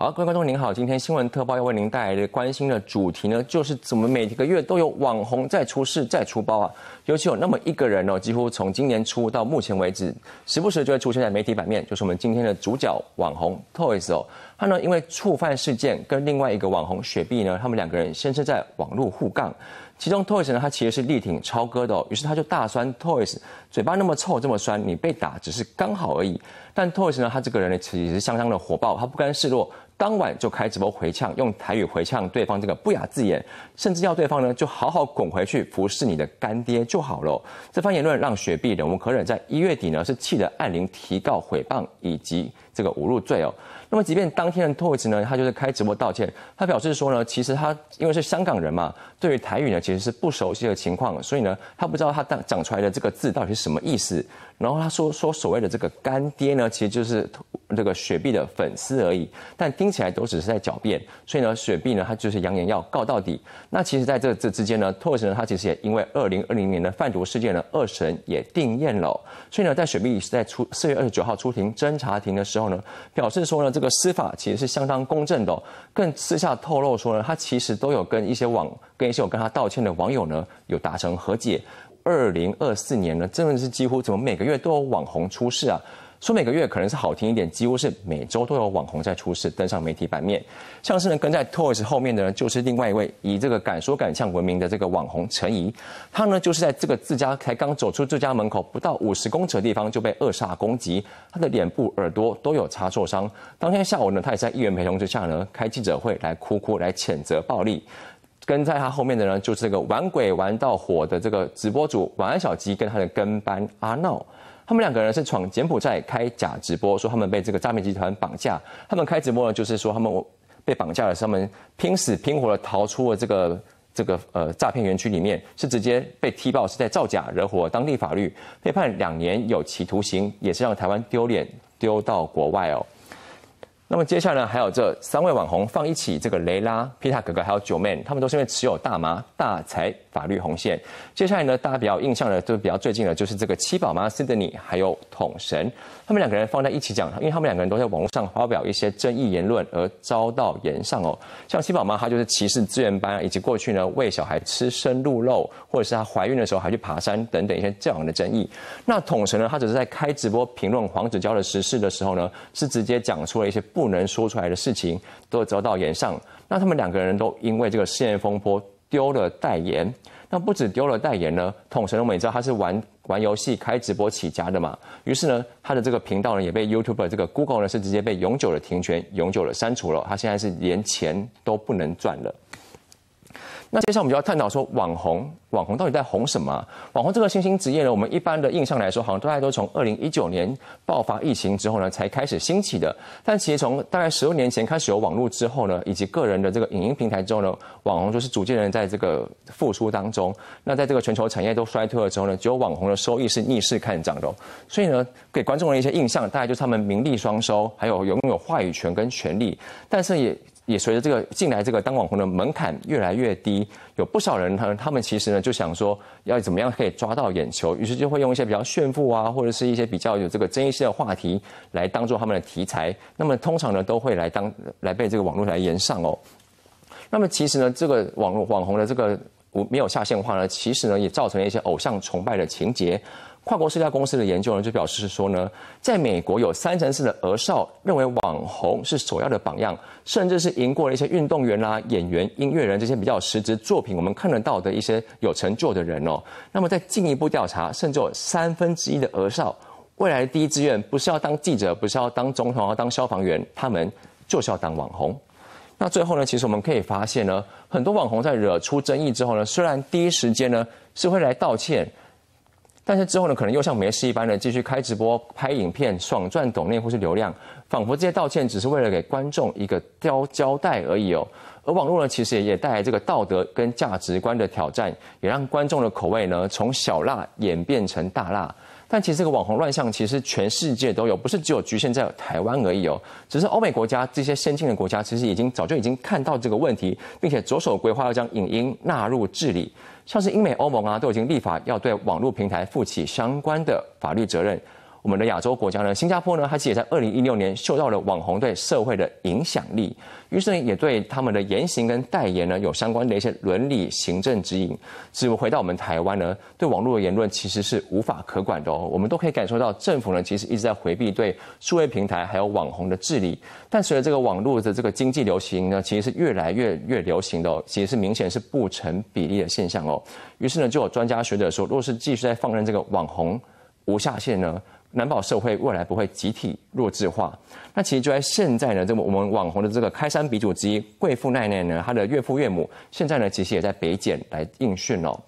好，各位观众您好，今天新闻特报要为您带来的关心的主题呢，就是怎么每个月都有网红在出事再出包啊。尤其有那么一个人哦，几乎从今年初到目前为止，时不时就会出现在媒体版面，就是我们今天的主角网红 Toys 哦。他呢，因为触犯事件跟另外一个网红雪碧呢，他们两个人先是在网络互杠。其中 Toys 呢，他其实是力挺超哥的哦，于是他就大酸 Toys，嘴巴那么臭，这么酸，你被打只是刚好而已。但 Toys 呢，他这个人呢，其实相当的火爆，他不甘示弱。当晚就开直播回呛，用台语回呛对方这个不雅字眼，甚至要对方呢就好好滚回去服侍你的干爹就好了。这番言论让雪碧忍无可忍，在一月底呢是气得按铃提告毁谤以及这个侮辱罪哦。那么即便当天的托词呢，他就是开直播道歉，他表示说呢，其实他因为是香港人嘛，对于台语呢其实是不熟悉的情况，所以呢他不知道他当讲出来的这个字到底是什么意思。然后他说说所谓的这个干爹呢，其实就是。这个雪碧的粉丝而已，但听起来都只是在狡辩，所以呢，雪碧呢，他就是扬言要告到底。那其实在这这之间呢，托神呢，他其实因为二零二零年的贩毒事件呢，二审也定验了，所以呢，在雪碧是在出四月二十九号出庭侦查庭的时候呢，表示说呢，这个司法其实是相当公正的，更私下透露说呢，他其实都有跟一些网跟一些有跟他道歉的网友呢，有达成和解。二零二四年呢，真的是几乎怎么每个月都有网红出事啊。说每个月可能是好听一点，几乎是每周都有网红在出事，登上媒体版面。像是呢跟在 Toys 后面的呢就是另外一位以这个敢说敢呛闻名的这个网红陈怡，他呢就是在这个自家才刚走出自家门口不到五十公尺的地方就被扼杀攻击，他的脸部、耳朵都有擦挫伤。当天下午呢他也在议员陪同之下呢开记者会来哭哭来谴责暴力。跟在他后面的呢就是这个玩鬼玩到火的这个直播主晚安小吉跟他的跟班阿闹。他们两个人是闯柬埔寨开假直播，说他们被这个诈骗集团绑架。他们开直播呢，就是说他们被绑架了，他们拼死拼活的逃出了这个这个呃诈骗园区里面，是直接被踢爆是在造假，惹火当地法律，被判两年有期徒刑，也是让台湾丢脸丢到国外哦。那么接下来还有这三位网红放一起，这个雷拉、皮塔哥哥还有九妹，他们都是因为持有大麻大才法律红线。接下来呢，大家比较印象的，就是比较最近的，就是这个七宝妈 Sydney 还有桶神，他们两个人放在一起讲，因为他们两个人都在网络上发表一些争议言论而遭到严上哦。像七宝妈，她就是歧视资源班，以及过去呢喂小孩吃生鹿肉，或者是她怀孕的时候还去爬山等等一些这样的争议。那桶神呢，他只是在开直播评论黄子佼的时事的时候呢，是直接讲出了一些。不能说出来的事情都遭到延上，那他们两个人都因为这个事件风波丢了代言，那不止丢了代言呢，统神龙我们知道他是玩玩游戏开直播起家的嘛，于是呢，他的这个频道呢也被 YouTube 这个 Google 呢是直接被永久的停权，永久的删除了，他现在是连钱都不能赚了。那接下来我们就要探讨说，网红网红到底在红什么？网红这个新兴职业呢，我们一般的印象来说，好像大家都从二零一九年爆发疫情之后呢，才开始兴起的。但其实从大概十六年前开始有网络之后呢，以及个人的这个影音平台之后呢，网红就是逐渐的在这个复苏当中。那在这个全球产业都衰退了之后呢，只有网红的收益是逆势看涨的。所以呢，给观众的一些印象，大概就是他们名利双收，还有拥有话语权跟权利，但是也。也随着这个进来，这个当网红的门槛越来越低，有不少人他他们其实呢就想说要怎么样可以抓到眼球，于是就会用一些比较炫富啊，或者是一些比较有这个争议性的话题来当做他们的题材。那么通常呢都会来当来被这个网络来延上哦。那么其实呢，这个网络网红的这个没有下线化呢，其实呢也造成了一些偶像崇拜的情节。跨国社交公司的研究人就表示说呢，在美国有三成四的儿少认为网红是首要的榜样，甚至是赢过了一些运动员啦、演员、音乐人这些比较有实质作品我们看得到的一些有成就的人哦。那么在进一步调查，甚至有三分之一的儿少未来第一志愿不是要当记者，不是要当总统，要当消防员，他们就是要当网红。那最后呢，其实我们可以发现呢，很多网红在惹出争议之后呢，虽然第一时间呢是会来道歉。但是之后呢，可能又像没事一般的继续开直播、拍影片、爽赚抖内或是流量，仿佛这些道歉只是为了给观众一个交交代而已哦。而网络呢，其实也也带来这个道德跟价值观的挑战，也让观众的口味呢从小辣演变成大辣。但其实这个网红乱象，其实全世界都有，不是只有局限在台湾而已哦。只是欧美国家这些先进的国家，其实已经早就已经看到这个问题，并且着手规划要将影音纳入治理。像是英美欧盟啊，都已经立法要对网络平台负起相关的法律责任。我们的亚洲国家呢，新加坡呢，它其实也在二零一六年受到了网红对社会的影响力，于是呢，也对他们的言行跟代言呢有相关的一些伦理行政指引。只回到我们台湾呢，对网络的言论其实是无法可管的哦。我们都可以感受到政府呢其实一直在回避对数位平台还有网红的治理。但随着这个网络的这个经济流行呢，其实是越来越越流行的哦，其实是明显是不成比例的现象哦。于是呢，就有专家学者说，若是继续在放任这个网红无下限呢？难保社会未来不会集体弱智化。那其实就在现在呢，这么我们网红的这个开山鼻祖之一贵妇奈奈呢，她的岳父岳母现在呢，其实也在北检来应讯哦。